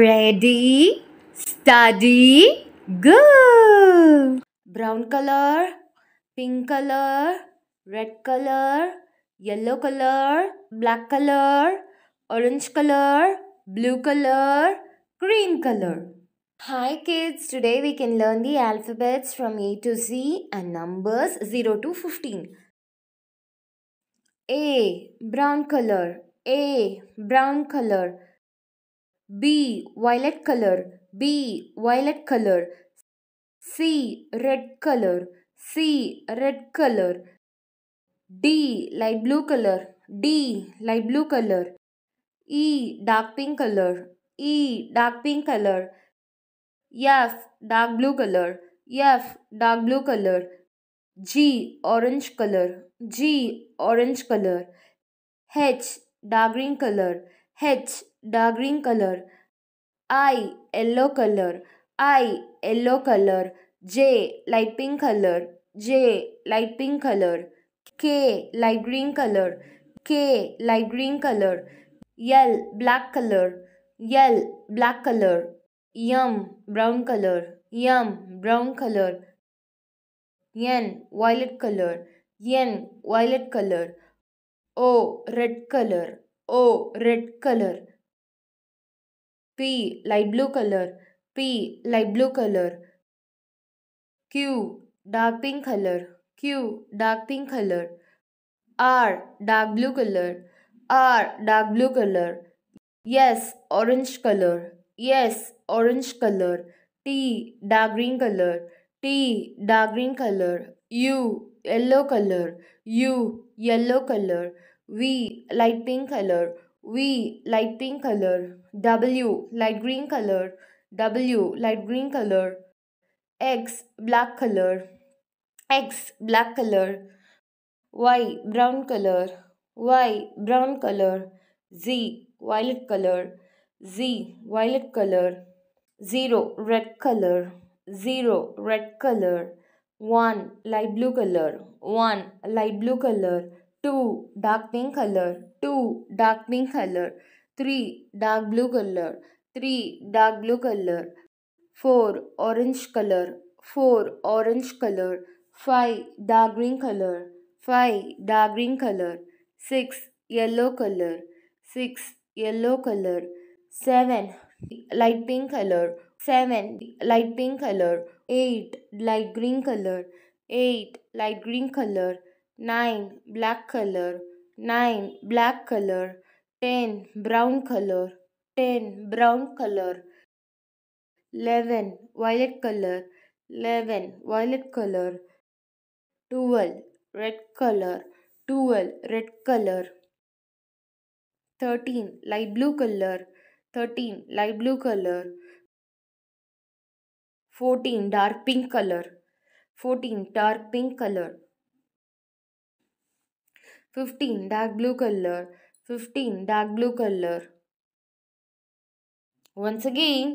Ready, study, go. Brown color, pink color, red color, yellow color, black color, orange color, blue color, green color. Hi kids, today we can learn the alphabets from A to Z and numbers 0 to 15. A, brown color, A, brown color, B. Violet color. B. Violet color. C. Red color. C. Red color. D. Light blue color. D. Light blue color. E. Dark pink color. E. Dark pink color. F. Dark blue color. F. Dark blue color. G. Orange color. G. Orange color. H. Dark green color. H dark green color. I yellow color. I yellow color. J light pink color. J light pink color. K light green color. K light green color. L black color. L black color. M brown color. M brown color. N violet color. N violet color. O red color. O. Red color. P. Light blue color. P. Light blue color. Q. Dark pink color. Q. Dark pink color. R. Dark blue color. R. Dark blue color. Yes. Orange color. Yes. Orange color. T. Dark green color. T. Dark green color. U. Yellow color. U. Yellow color. V light pink color, V light pink color, W light green color, W light green color, X black color, X black color, Y brown color, Y brown color, Z violet color, Z violet color, 0 red color, 0 red color, 1 light blue color, 1 light blue color, 2 dark pink color 2 dark pink color 3 dark blue color 3 dark blue color 4 orange color 4 orange color 5 dark green color 5 dark green color 6 yellow color 6 yellow color 7 light pink color 7 light pink color 8 light green color 8 light green color 9 black color 9 black color 10 brown color 10 brown color 11 violet color 11 violet color 12 red color 12 red color 13 light blue color 13 light blue color 14 dark pink color 14 dark pink color 15 dark blue color 15 dark blue color once again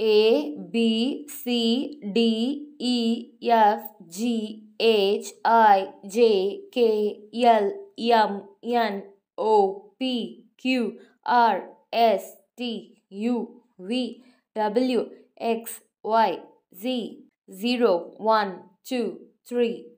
a b c d e f g h i j k l m n o p q r s t u v w x y z 0 1 2 3